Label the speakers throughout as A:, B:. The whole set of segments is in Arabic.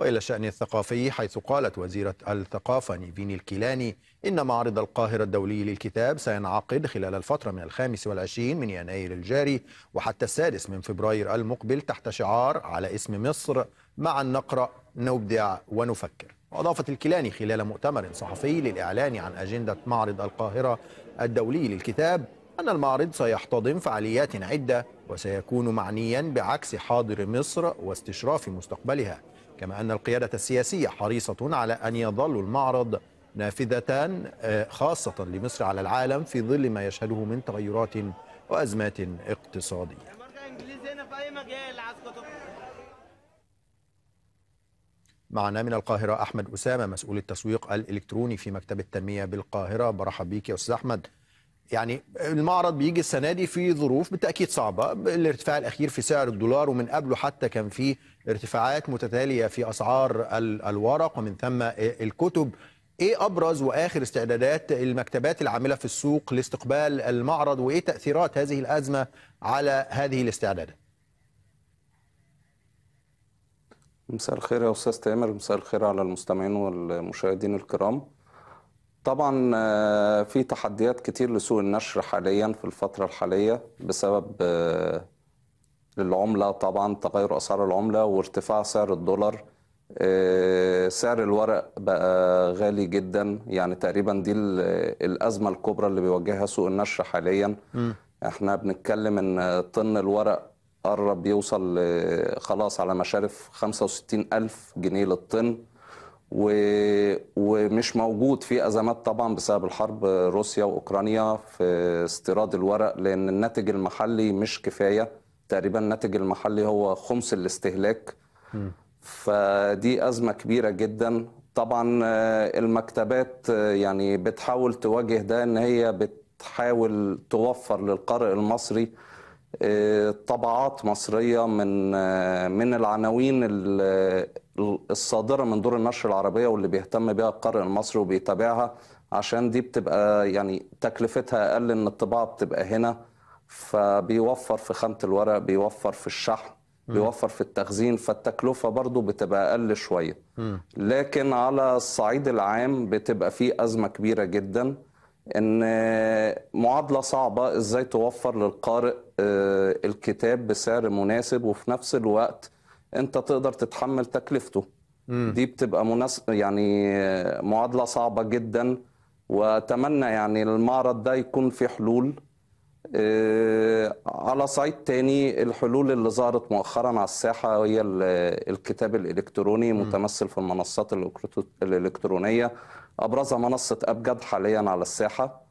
A: وإلى الشأن الثقافي حيث قالت وزيرة الثقافة نيفين الكيلاني إن معرض القاهرة الدولي للكتاب سينعقد خلال الفترة من الخامس والعشرين من يناير الجاري وحتى السادس من فبراير المقبل تحت شعار على اسم مصر معا نقرأ نبدع ونفكر وأضافت الكيلاني خلال مؤتمر صحفي للإعلان عن أجندة معرض القاهرة الدولي للكتاب أن المعرض سيحتضن فعاليات عدة وسيكون معنيا بعكس حاضر مصر واستشراف مستقبلها كما أن القيادة السياسية حريصة على أن يظل المعرض نافذة آه، خاصة لمصر على العالم في ظل ما يشهده من تغيرات وأزمات اقتصادية معنا من القاهرة أحمد أسامة مسؤول التسويق الإلكتروني في مكتب التنمية بالقاهرة برحب بك يا أستاذ أحمد يعني المعرض بيجي السنه دي في ظروف بالتاكيد صعبه الارتفاع الاخير في سعر الدولار ومن قبله حتى كان في ارتفاعات متتاليه في اسعار الورق ومن ثم الكتب ايه ابرز واخر استعدادات المكتبات العامله في السوق لاستقبال المعرض وايه تاثيرات هذه الازمه على هذه الاستعدادات
B: مساء الخير يا استاذ تامر مساء الخير على المستمعين والمشاهدين الكرام طبعا آه، في تحديات كتير لسوق النشر حاليا في الفترة الحالية بسبب العملة آه، طبعا تغير أسعار العملة وارتفاع سعر الدولار آه، سعر الورق بقى غالي جدا يعني تقريبا دي الأزمة الكبرى اللي بيواجهها سوق النشر حاليا م. احنا بنتكلم ان طن الورق قرب يوصل خلاص على مشارف 65 ألف جنيه للطن و... ومش موجود في ازمات طبعا بسبب الحرب روسيا واوكرانيا في استيراد الورق لان الناتج المحلي مش كفايه تقريبا الناتج المحلي هو خمس الاستهلاك فدي ازمه كبيره جدا طبعا المكتبات يعني بتحاول تواجه ده ان هي بتحاول توفر للقارئ المصري آه، طبعات مصريه من آه، من العناوين الصادره من دور النشر العربيه واللي بيهتم بيها القارئ المصري وبيتابعها عشان دي بتبقى يعني تكلفتها اقل ان الطباعه بتبقى هنا فبيوفر في خامه الورق بيوفر في الشحن بيوفر في التخزين فالتكلفه برضو بتبقى اقل شويه لكن على الصعيد العام بتبقى في ازمه كبيره جدا ان معادله صعبه ازاي توفر للقارئ آه، الكتاب بسعر مناسب وفي نفس الوقت انت تقدر تتحمل تكلفته مم. دي بتبقى مناس يعني معادله صعبه جدا واتمنى يعني المعرض ده يكون في حلول إيه على صعيد تاني الحلول اللي ظهرت مؤخرا على الساحه هي الكتاب الالكتروني متمثل في المنصات الالكترونيه ابرزها منصه ابجد حاليا على الساحه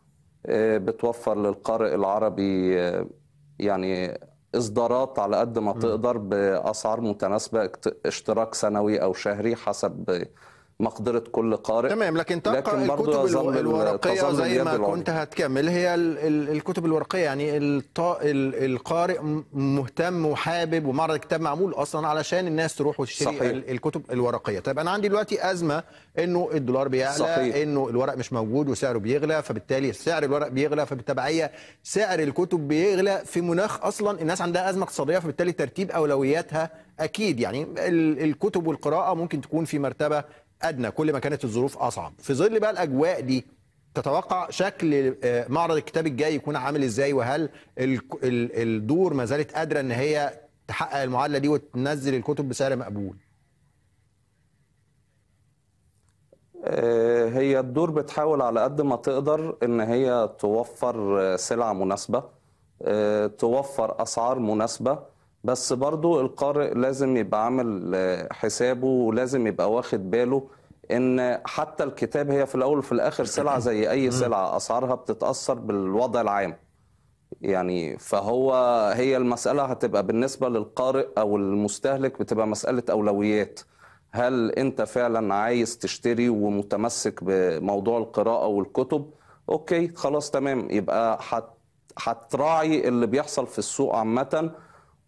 B: إيه بتوفر للقارئ العربي آه، يعني اصدارات على قد ما تقدر باسعار متناسبه اشتراك سنوي او شهري حسب مقدره كل قارئ تمام لكن تقرأ لكن الكتب الورقيه زي ما كنت
A: هتكمل هي الكتب الورقيه يعني القارئ مهتم وحابب ومعرض الكتاب معمول اصلا علشان الناس تروح وتشتري صحيح. الكتب الورقيه طيب انا عندي دلوقتي ازمه انه الدولار بيعلى صحيح. انه الورق مش موجود وسعره بيغلى فبالتالي سعر الورق بيغلى فبالتبعيه سعر الكتب بيغلى في مناخ اصلا الناس عندها ازمه اقتصاديه فبالتالي ترتيب اولوياتها اكيد يعني الكتب والقراءه ممكن تكون في مرتبه ادنى كل ما كانت الظروف اصعب في ظل بقى الاجواء دي تتوقع شكل آه، معرض الكتاب الجاي يكون عامل ازاي وهل الدور ما زالت قادره ان هي تحقق المعادله دي وتنزل الكتب بسعر مقبول
B: آه، هي الدور بتحاول على قد ما تقدر ان هي توفر آه، سلع مناسبه توفر اسعار مناسبه بس برضو القارئ لازم يبقى عامل حسابه ولازم يبقى واخد باله ان حتى الكتاب هي في الاول وفي الاخر سلعه زي اي سلعه اسعارها بتتاثر بالوضع العام يعني فهو هي المساله هتبقى بالنسبه للقارئ او المستهلك بتبقى مساله اولويات هل انت فعلا عايز تشتري ومتمسك بموضوع القراءه والكتب اوكي خلاص تمام يبقى هتراعي اللي بيحصل في السوق عامه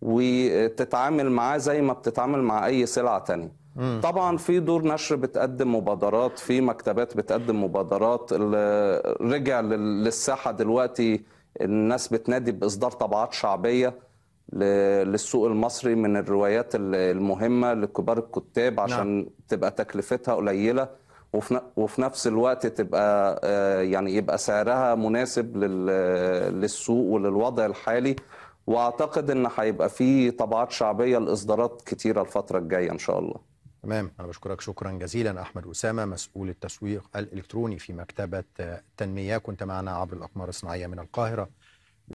B: وتتعامل معاه زي ما بتتعامل مع اي سلعه تانيه طبعا في دور نشر بتقدم مبادرات في مكتبات بتقدم مبادرات رجع للساحه دلوقتي الناس بتنادي باصدار طبعات شعبيه للسوق المصري من الروايات المهمه لكبار الكتاب نعم. عشان نعم. تبقى تكلفتها قليله وفي نفس الوقت تبقى آه، يعني يبقى سعرها مناسب للسوق وللوضع الحالي واعتقد ان هيبقى في طبعات شعبيه لاصدارات كتيره الفتره الجايه ان شاء
A: الله تمام انا بشكرك شكرا جزيلا احمد اسامه مسؤول التسويق الالكتروني في مكتبه تنميه كنت معنا عبر الاقمار الصناعيه من القاهره